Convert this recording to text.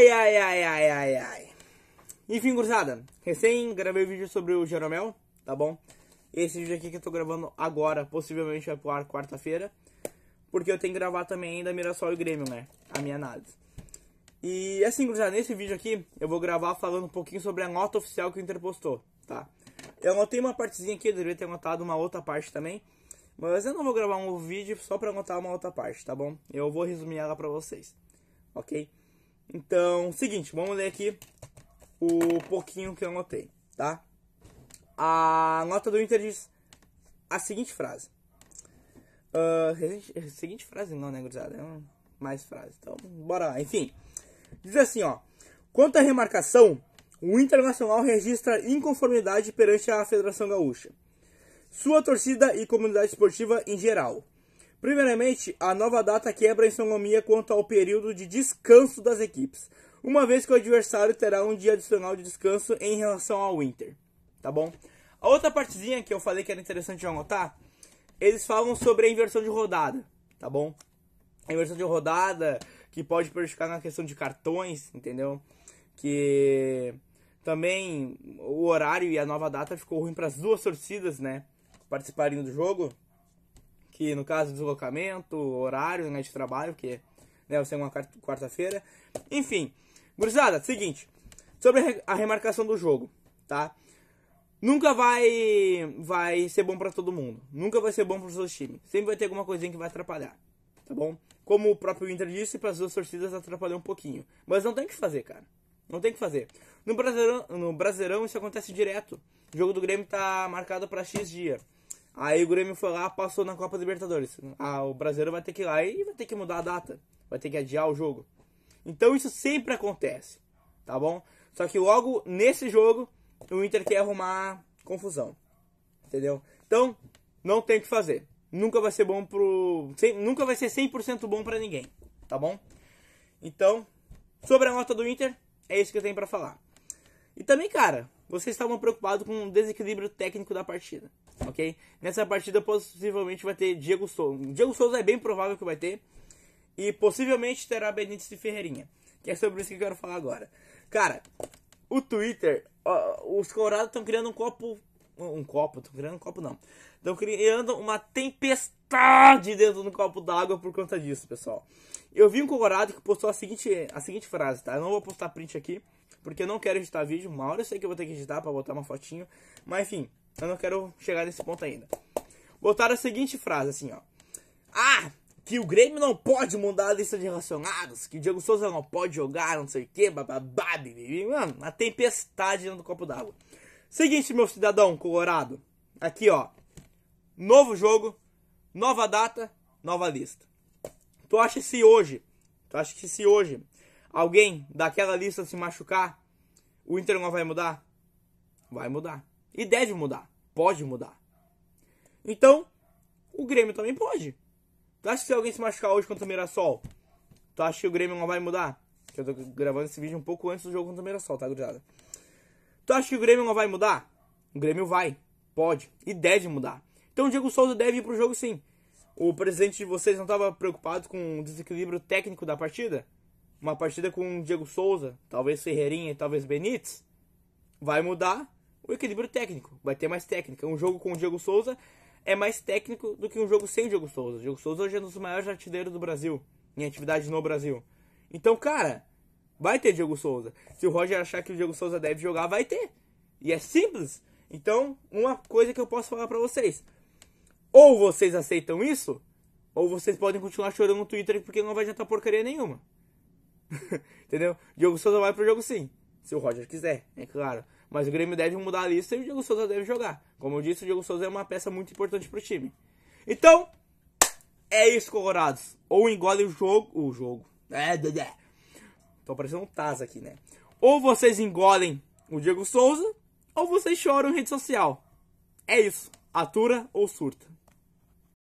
Ai, ai, ai, ai, ai, ai. Enfim, gurizada, recém gravei vídeo sobre o Jeromel, tá bom? Esse vídeo aqui que eu tô gravando agora, possivelmente vai pro ar quarta-feira. Porque eu tenho que gravar também ainda Mirassol e Grêmio, né? A minha análise. E assim, gurizada, nesse vídeo aqui eu vou gravar falando um pouquinho sobre a nota oficial que o Inter postou, tá? Eu anotei uma partezinha aqui, eu deveria ter anotado uma outra parte também. Mas eu não vou gravar um vídeo só pra anotar uma outra parte, tá bom? Eu vou resumir ela pra vocês, ok? Então, seguinte, vamos ler aqui o pouquinho que eu anotei, tá? A nota do Inter diz a seguinte frase. Uh, seguinte frase não, né, gurizada? É mais frase. Então, bora lá. Enfim, diz assim, ó. Quanto à remarcação, o Internacional registra inconformidade perante a Federação Gaúcha, sua torcida e comunidade esportiva em geral. Primeiramente, a nova data quebra a isonomia quanto ao período de descanso das equipes, uma vez que o adversário terá um dia adicional de descanso em relação ao Inter. tá bom? A outra partezinha que eu falei que era interessante de anotar, eles falam sobre a inversão de rodada, tá bom? A inversão de rodada que pode prejudicar na questão de cartões, entendeu? Que também o horário e a nova data ficou ruim para as duas torcidas, né? Participariam do jogo que no caso deslocamento, horário né, de trabalho, que né, você é uma quarta-feira. Enfim, gurizada, seguinte, sobre a remarcação do jogo, tá? Nunca vai vai ser bom para todo mundo. Nunca vai ser bom para o seu time. Sempre vai ter alguma coisinha que vai atrapalhar, tá bom? Como o próprio Inter disse, para as duas torcidas atrapalhou um pouquinho, mas não tem o que fazer, cara. Não tem o que fazer. No Brasileirão, no Brasileirão isso acontece direto. O jogo do Grêmio tá marcado para X dia. Aí o Grêmio foi lá, passou na Copa Libertadores. Ah, o brasileiro vai ter que ir lá e vai ter que mudar a data. Vai ter que adiar o jogo. Então isso sempre acontece, tá bom? Só que logo nesse jogo, o Inter quer arrumar confusão. Entendeu? Então, não tem o que fazer. Nunca vai ser bom pro. Sem, nunca vai ser 100% bom para ninguém, tá bom? Então, sobre a nota do Inter, é isso que eu tenho para falar. E também, cara, vocês estavam preocupados com o desequilíbrio técnico da partida, ok? Nessa partida possivelmente vai ter Diego Souza. Diego Souza é bem provável que vai ter. E possivelmente terá Benítez e Ferreirinha. Que é sobre isso que eu quero falar agora. Cara, o Twitter, ó, os colorados estão criando um copo... Um copo? Estão criando um copo não. Estão criando uma tempestade dentro do copo d'água por conta disso, pessoal. Eu vi um colorado que postou a seguinte, a seguinte frase, tá? Eu não vou postar print aqui porque eu não quero editar vídeo. Uma hora eu sei que eu vou ter que editar pra botar uma fotinho. Mas enfim, eu não quero chegar nesse ponto ainda. Botaram a seguinte frase, assim, ó. Ah! Que o Grêmio não pode mudar a lista de relacionados, que o Diego Souza não pode jogar, não sei o que, bababá, bibi, mano, a tempestade dentro do copo d'água. Seguinte, meu cidadão colorado, aqui ó, novo jogo, nova data, nova lista. Tu acha que se hoje, tu acha que se hoje alguém daquela lista se machucar, o Inter não vai mudar? Vai mudar. E deve mudar. Pode mudar. Então, o Grêmio também pode. Tu acha que se alguém se machucar hoje contra o Mirassol, tu acha que o Grêmio não vai mudar? Que eu tô gravando esse vídeo um pouco antes do jogo contra o Mirassol, tá, gurizada? Tu acha que o Grêmio não vai mudar? O Grêmio vai. Pode. E deve mudar. Então o Diego Souza deve ir pro jogo sim. O presidente de vocês não estava preocupado com o desequilíbrio técnico da partida? uma partida com Diego Souza, talvez Ferreirinha, talvez Benítez, vai mudar o equilíbrio técnico, vai ter mais técnica. Um jogo com o Diego Souza é mais técnico do que um jogo sem Diego Souza. Diego Souza hoje é um dos maiores artilheiros do Brasil, em atividade no Brasil. Então, cara, vai ter Diego Souza. Se o Roger achar que o Diego Souza deve jogar, vai ter. E é simples. Então, uma coisa que eu posso falar para vocês. Ou vocês aceitam isso, ou vocês podem continuar chorando no Twitter porque não vai adiantar porcaria nenhuma. Entendeu? Diogo Souza vai pro jogo sim. Se o Roger quiser, é claro. Mas o Grêmio deve mudar a lista e o Diogo Souza deve jogar. Como eu disse, o Diogo Souza é uma peça muito importante pro time. Então, é isso, Colorados. Ou engole o jogo. O jogo. É, é. Tô parecendo um Taz aqui, né? Ou vocês engolem o Diego Souza, ou vocês choram em rede social. É isso. Atura ou surta.